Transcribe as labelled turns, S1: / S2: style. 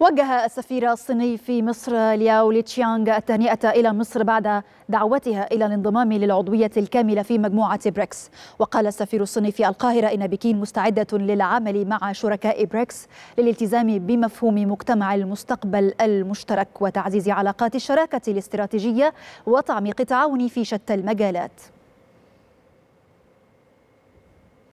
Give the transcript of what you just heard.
S1: وجه السفير الصيني في مصر لياو ليتشيانغ التهنئة إلى مصر بعد دعوتها إلى الانضمام للعضوية الكاملة في مجموعة بريكس وقال السفير الصيني في القاهرة إن بكين مستعدة للعمل مع شركاء بريكس للالتزام بمفهوم مجتمع المستقبل المشترك وتعزيز علاقات الشراكة الاستراتيجية وتعميق التعاون في شتى المجالات